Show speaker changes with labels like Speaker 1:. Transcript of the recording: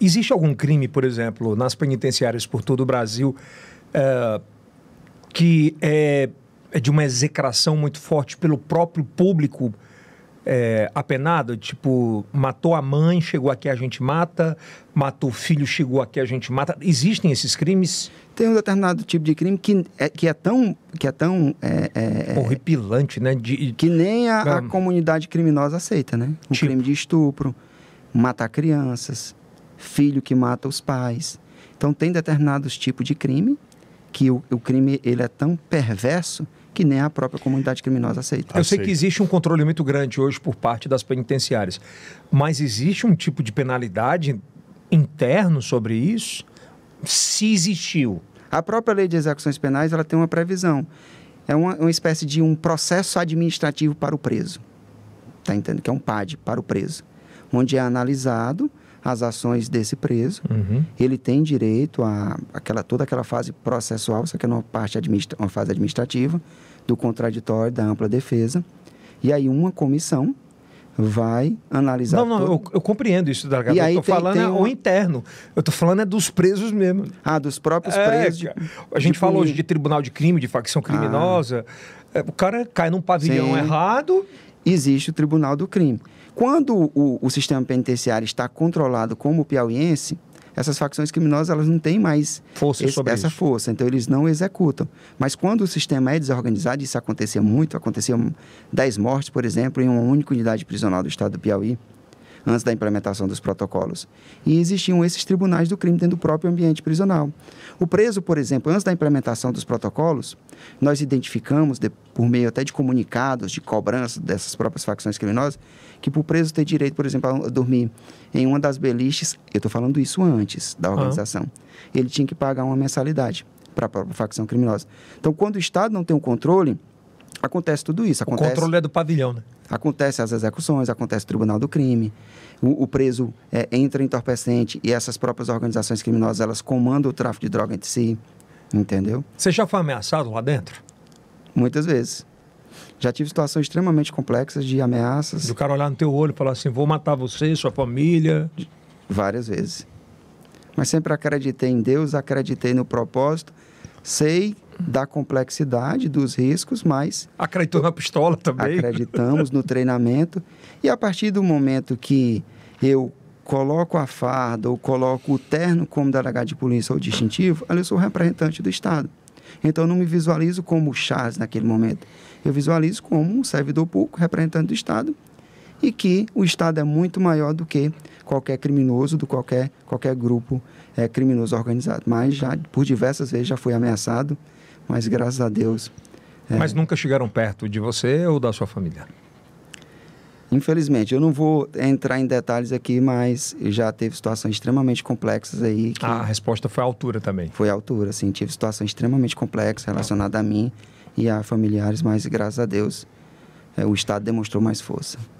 Speaker 1: Existe algum crime, por exemplo, nas penitenciárias por todo o Brasil é, que é, é, de uma execração muito forte pelo próprio público é, apenado? Tipo, matou a mãe, chegou aqui a gente mata, matou o filho, chegou aqui a gente mata. Existem esses crimes? Tem um determinado tipo de crime que é, que é tão. Que é tão é, é, é Horripilante, né? De, que nem a, a
Speaker 2: comunidade criminosa aceita, né? Um tipo... crime de estupro, matar crianças filho que mata os pais. Então tem determinados tipos de crime que o, o crime ele é tão perverso que nem a própria comunidade criminosa aceita. Eu sei que
Speaker 1: existe um controle muito grande hoje por parte das penitenciárias, mas existe um tipo de penalidade interno sobre isso? Se existiu. A própria lei de execuções penais
Speaker 2: ela tem uma previsão. É uma, uma espécie de um processo administrativo para o preso. Está entendendo? Que é um PAD para o preso. Onde é analisado as ações desse preso. Uhum. Ele tem direito a aquela, toda aquela fase processual, só que é uma, parte uma fase administrativa, do contraditório, da ampla defesa. E aí uma comissão vai analisar. Não, não, todo... eu,
Speaker 1: eu, compreendo isso, delegado. E aí eu estou tem, falando tem é uma... o interno. Eu tô falando é dos presos mesmo. Ah, dos próprios é, presos. De... A gente tipo... falou hoje de tribunal de crime, de facção ah. criminosa. Ah. o cara cai num pavilhão Sim. errado
Speaker 2: existe o Tribunal do Crime. Quando o, o sistema penitenciário está controlado como o piauiense, essas facções criminosas elas não têm mais força esse, essa isso. força, então eles não executam. Mas quando o sistema é desorganizado, isso acontecia muito, aconteceu 10 mortes, por exemplo, em uma única unidade prisional do estado do Piauí, antes da implementação dos protocolos. E existiam esses tribunais do crime dentro do próprio ambiente prisional. O preso, por exemplo, antes da implementação dos protocolos, nós identificamos, de, por meio até de comunicados, de cobrança dessas próprias facções criminosas, que para o preso ter direito, por exemplo, a dormir em uma das beliches, eu estou falando isso antes da organização, ah. ele tinha que pagar uma mensalidade para a própria facção criminosa. Então, quando o Estado não tem o um controle, Acontece tudo isso. Acontece, o controle
Speaker 1: é do pavilhão, né?
Speaker 2: Acontece as execuções, acontece o tribunal do crime, o, o preso é, entra entorpecente e essas próprias organizações criminosas, elas comandam o tráfico de droga entre si, entendeu?
Speaker 1: Você já foi ameaçado lá dentro?
Speaker 2: Muitas vezes. Já tive situações extremamente complexas de
Speaker 1: ameaças. Do cara olhar no teu olho e falar assim, vou matar você, sua família.
Speaker 2: Várias vezes. Mas sempre acreditei em Deus, acreditei no propósito, sei da complexidade, dos riscos, mas.
Speaker 1: Acreditou na pistola também.
Speaker 2: Acreditamos no treinamento. E a partir do momento que eu coloco a farda ou coloco o terno como delegado de polícia ou distintivo, ali eu sou representante do Estado. Então eu não me visualizo como Charles naquele momento. Eu visualizo como um servidor público, representante do Estado, e que o Estado é muito maior do que qualquer criminoso, do qualquer, qualquer grupo é, criminoso organizado. Mas já por diversas vezes já fui ameaçado mas graças a Deus.
Speaker 1: É... Mas nunca chegaram perto de você ou da sua família?
Speaker 2: Infelizmente, eu não vou entrar em detalhes aqui, mas já teve situações extremamente complexas aí. Ah, a resposta foi à altura também. Foi à altura, sim. Tive situação extremamente complexa relacionada a mim e a familiares, mas graças a Deus é, o Estado demonstrou mais força.